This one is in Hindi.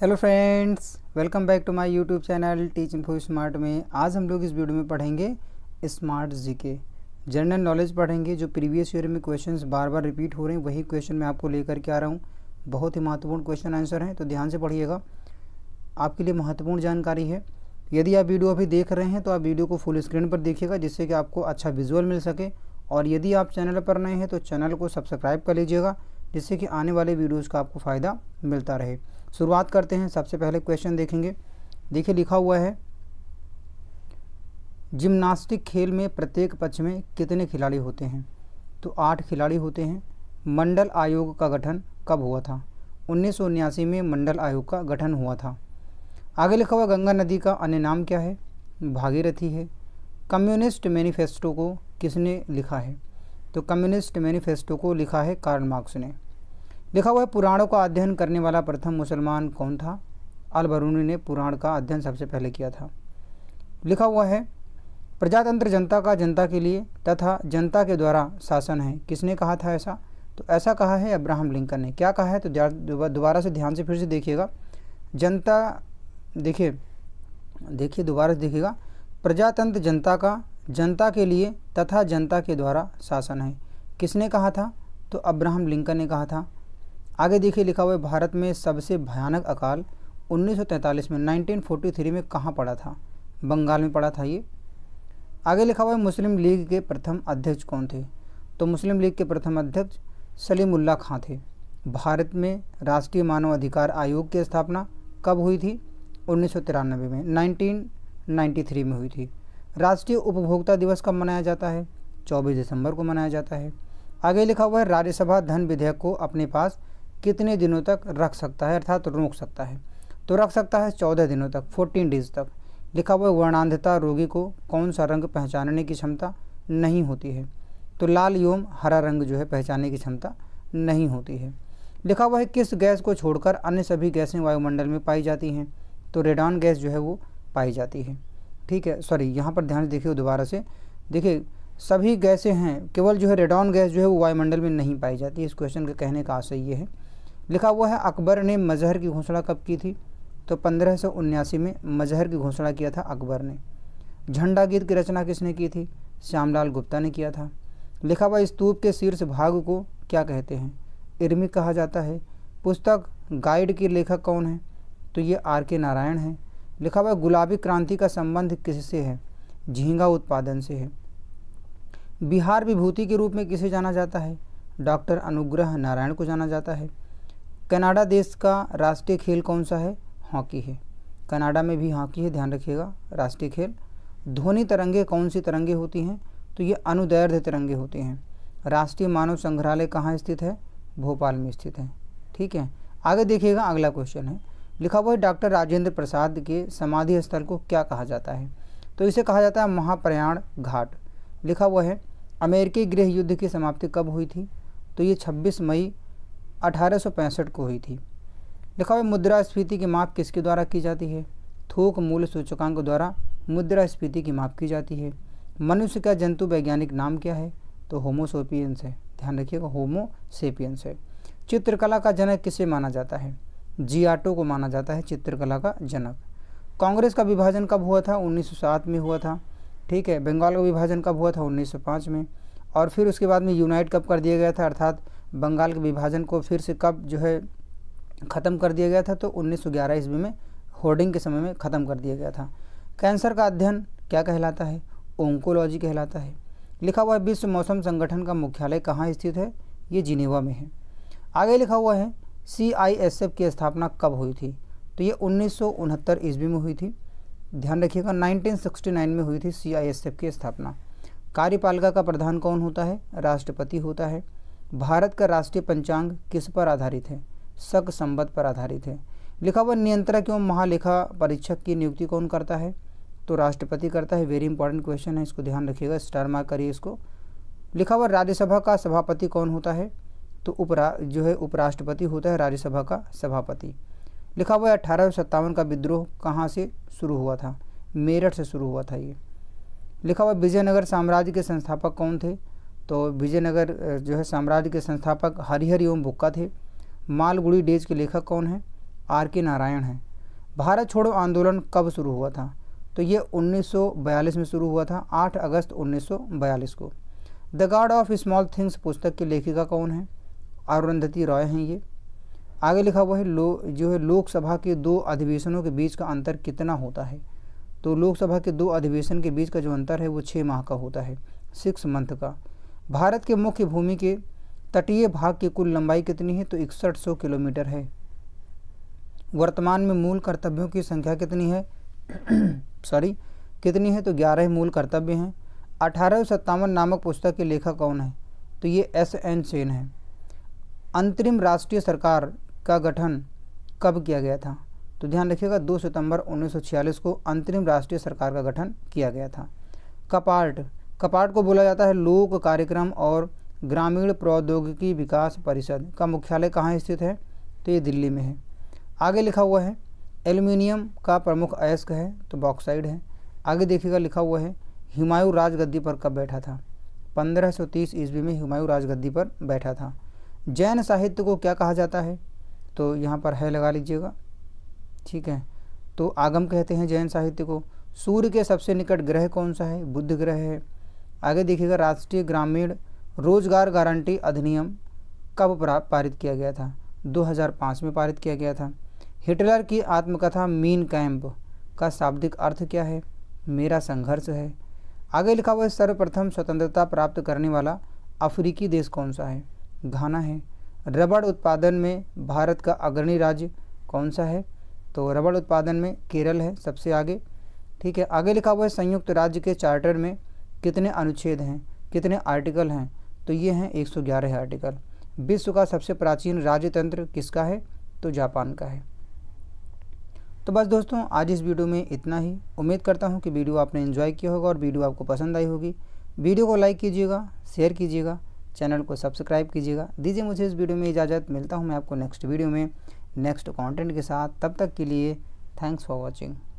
hello friends welcome back to my YouTube channel teaching for smart में आज हम लोग इस वीडियो में पढ़ेंगे स्मार्ट जीके जनरल नॉलेज पढ़ेंगे जो प्रीवियस ईयर में क्वेश्चंस बार बार रिपीट हो रहे हैं वही क्वेश्चन मैं आपको लेकर के आ रहा हूँ बहुत ही महत्वपूर्ण क्वेश्चन आंसर हैं तो ध्यान से पढ़िएगा आपके लिए महत्वपूर्ण जानकारी है यदि आप वीडियो अभी देख रहे हैं तो आप वीडियो को फुल स्क्रीन पर देखिएगा जिससे कि आपको अच्छा विजुअल मिल सके और यदि आप चैनल पर नए हैं तो चैनल को सब्सक्राइब कर लीजिएगा जिससे कि आने वाले वीडियोज़ का आपको फ़ायदा मिलता रहे शुरुआत करते हैं सबसे पहले क्वेश्चन देखेंगे देखिए लिखा हुआ है जिम्नास्टिक खेल में प्रत्येक पक्ष में कितने खिलाड़ी होते हैं तो आठ खिलाड़ी होते हैं मंडल आयोग का गठन कब हुआ था उन्नीस में मंडल आयोग का गठन हुआ था आगे लिखा हुआ गंगा नदी का अन्य नाम क्या है भागीरथी है कम्युनिस्ट मैनिफेस्टो को किसने लिखा है तो कम्युनिस्ट मैनिफेस्टो को लिखा है कार्ल मार्क्स ने लिखा हुआ है पुराणों का अध्ययन करने वाला प्रथम मुसलमान कौन था अलबरूनी ने पुराण का अध्ययन सबसे पहले किया था लिखा हुआ है प्रजातंत्र जनता का जनता के लिए तथा जनता के द्वारा शासन है किसने कहा था ऐसा तो ऐसा कहा है अब्राहम लिंकन ने क्या कहा है तो दोबारा से ध्यान से फिर से देखिएगा जनता देखिए देखिए दोबारा से देखिएगा प्रजातंत्र जनता का जनता के लिए तथा जनता के द्वारा शासन है किसने कहा था तो अब्राहम लिंकन ने कहा था आगे देखिए लिखा हुआ है भारत में सबसे भयानक अकाल 1943 में 1943 में कहाँ पड़ा था बंगाल में पड़ा था ये आगे लिखा हुआ है मुस्लिम लीग के प्रथम अध्यक्ष कौन थे तो मुस्लिम लीग के प्रथम अध्यक्ष सलीमुल्ला खां थे भारत में राष्ट्रीय मानवाधिकार आयोग की स्थापना कब हुई थी उन्नीस में 1993 में हुई थी राष्ट्रीय उपभोक्ता दिवस कब मनाया जाता है 24 दिसंबर को मनाया जाता है आगे लिखा हुआ है राज्यसभा धन विधेयक को अपने पास कितने दिनों तक रख सकता है अर्थात रोक सकता है तो रख सकता है चौदह दिनों तक फोर्टीन डेज तक लिखा हुआ वर्णांधता रोगी को कौन सा रंग पहचानने की क्षमता नहीं होती है तो लाल एवं हरा रंग जो है पहचानने की क्षमता नहीं होती है लिखा हुआ है किस गैस को छोड़कर अन्य सभी गैसें वायुमंडल में पाई जाती हैं तो रेडॉन गैस जो है वो पाई जाती है ठीक है सॉरी यहाँ पर ध्यान देखिए दोबारा से देखिए सभी गैसें हैं केवल जो है रेडॉन गैस जो है वो वायुमंडल में नहीं पाई जाती इस क्वेश्चन के कहने का आशय ये है लिखा हुआ है अकबर ने मजहर की घोषणा कब की थी तो पंद्रह सौ उन्यासी में मजहर की घोषणा किया था अकबर ने झंडा गीत की रचना किसने की थी श्यामलाल गुप्ता ने किया था लिखा हुआ स्तूप के शीर्ष भाग को क्या कहते हैं इर्मी कहा जाता है पुस्तक गाइड के लेखक कौन है तो ये आर के नारायण है लिखा हुआ गुलाबी क्रांति का संबंध किससे है झींगा उत्पादन से है बिहार विभूति के रूप में किसे जाना जाता है डॉक्टर अनुग्रह नारायण को जाना जाता है कनाडा देश का राष्ट्रीय खेल कौन सा है हॉकी है कनाडा में भी हॉकी है ध्यान रखिएगा राष्ट्रीय खेल ध्वनि तरंगे कौन सी तरंगे होती हैं तो ये अनुदैर्ध्य तिरंगे होते हैं राष्ट्रीय मानव संग्रहालय कहाँ स्थित है भोपाल में स्थित है ठीक है आगे देखिएगा अगला क्वेश्चन है लिखा हुआ है डॉक्टर राजेंद्र प्रसाद के समाधि स्थल को क्या कहा जाता है तो इसे कहा जाता है महाप्रयाण घाट लिखा हुआ है अमेरिकी गृह युद्ध की समाप्ति कब हुई थी तो ये 26 मई अठारह को हुई थी लिखा हुआ मुद्रास्फीति की माप किसके द्वारा की जाती है थोक मूल्य सूचकांक द्वारा मुद्रास्फीति की माप की जाती है मनुष्य का जंतु वैज्ञानिक नाम क्या है तो होमोसोपियंस है ध्यान रखिएगा होमोसेपियंस है चित्रकला का जनक किसे माना जाता है जियाटो को माना जाता है चित्रकला का जनक कांग्रेस का विभाजन कब हुआ था 1907 में हुआ था ठीक है बंगाल का विभाजन कब हुआ था 1905 में और फिर उसके बाद में यूनाइट कब कर दिया गया था अर्थात बंगाल के विभाजन को फिर से कब जो है ख़त्म कर दिया गया था तो 1911 ईस्वी में होर्डिंग के समय में ख़त्म कर दिया गया था कैंसर का अध्ययन क्या कहलाता है ओंकोलॉजी कहलाता है लिखा हुआ है विश्व मौसम संगठन का मुख्यालय कहाँ स्थित है ये जिनेवा में है आगे लिखा हुआ है सी की स्थापना कब हुई थी तो ये उन्नीस ईस्वी में हुई थी ध्यान रखिएगा 1969 में हुई थी सी की स्थापना कार्यपालिका का प्रधान कौन होता है राष्ट्रपति होता है भारत का राष्ट्रीय पंचांग किस पर आधारित है सक संबद्ध पर आधारित है लिखा हुआ नियंत्रक एवं महालेखा परीक्षक की नियुक्ति कौन करता है तो राष्ट्रपति करता है वेरी इंपॉर्टेंट क्वेश्चन है इसको ध्यान रखिएगा स्टार मार्क करिए इसको लिखा हुआ राज्यसभा का सभापति कौन होता है तो उपरा जो है उपराष्ट्रपति होता है राज्यसभा का सभापति लिखा हुआ है अठारह का विद्रोह कहाँ से शुरू हुआ था मेरठ से शुरू हुआ था ये लिखा हुआ विजयनगर साम्राज्य के संस्थापक कौन थे तो विजयनगर जो है साम्राज्य के संस्थापक हरिहर ओम बुक्का थे मालगुड़ी डेज के लेखक कौन हैं आर के नारायण हैं भारत छोड़ो आंदोलन कब शुरू हुआ था तो ये 1942 में शुरू हुआ था 8 अगस्त 1942 को the god of small things पुस्तक की लेखिका कौन है अरुंधति रॉय हैं ये आगे लिखा हुआ है लो जो है लोकसभा के दो अधिवेशनों के बीच का अंतर कितना होता है तो लोकसभा के दो अधिवेशन के बीच का जो अंतर है वो छः माह का होता है सिक्स मंथ का भारत के मुख्य भूमि के तटीय भाग की कुल लंबाई कितनी है तो इकसठ सौ किलोमीटर है वर्तमान में मूल कर्तव्यों की संख्या कितनी है सॉरी कितनी है तो ग्यारह मूल कर्तव्य हैं अठारह नामक पुस्तक के लेखक कौन है तो ये एस एन सेन है अंतरिम राष्ट्रीय सरकार का गठन कब किया गया था तो ध्यान रखिएगा 2 सितंबर 1946 को अंतरिम राष्ट्रीय सरकार का गठन किया गया था कपार्ट कपाट को बोला जाता है लोक कार्यक्रम और ग्रामीण प्रौद्योगिकी विकास परिषद का मुख्यालय कहाँ स्थित है तो ये दिल्ली में है आगे लिखा हुआ है एल्यूमिनियम का प्रमुख अयस्क है तो बॉक्साइड है आगे देखिएगा लिखा हुआ है हुमायूं राजगद्दी पर कब बैठा था 1530 ईस्वी में हुमायूं राजगद्दी पर बैठा था जैन साहित्य को क्या कहा जाता है तो यहाँ पर है लगा लीजिएगा ठीक है तो आगम कहते हैं जैन साहित्य को सूर्य के सबसे निकट ग्रह कौन सा है बुद्ध ग्रह है आगे देखिएगा राष्ट्रीय ग्रामीण रोजगार गारंटी अधिनियम कब पारित किया गया था 2005 में पारित किया गया था हिटलर की आत्मकथा मीन कैंप का शाब्दिक अर्थ क्या है मेरा संघर्ष है आगे लिखा हुआ है सर्वप्रथम स्वतंत्रता प्राप्त करने वाला अफ्रीकी देश कौन सा है घाना है रबड़ उत्पादन में भारत का अग्रणी राज्य कौन सा है तो रबड़ उत्पादन में केरल है सबसे आगे ठीक है आगे लिखा हुआ है संयुक्त राज्य के चार्टर में कितने अनुच्छेद हैं कितने आर्टिकल हैं तो ये हैं 111 आर्टिकल विश्व का सबसे प्राचीन राजतंत्र किसका है तो जापान का है तो बस दोस्तों आज इस वीडियो में इतना ही उम्मीद करता हूँ कि वीडियो आपने एंजॉय किया होगा और वीडियो आपको पसंद आई होगी वीडियो को लाइक कीजिएगा शेयर कीजिएगा चैनल को सब्सक्राइब कीजिएगा दीजिए मुझे इस वीडियो में इजाज़त मिलता हूँ मैं आपको नेक्स्ट वीडियो में नेक्स्ट कंटेंट के साथ तब तक के लिए थैंक्स फॉर वॉचिंग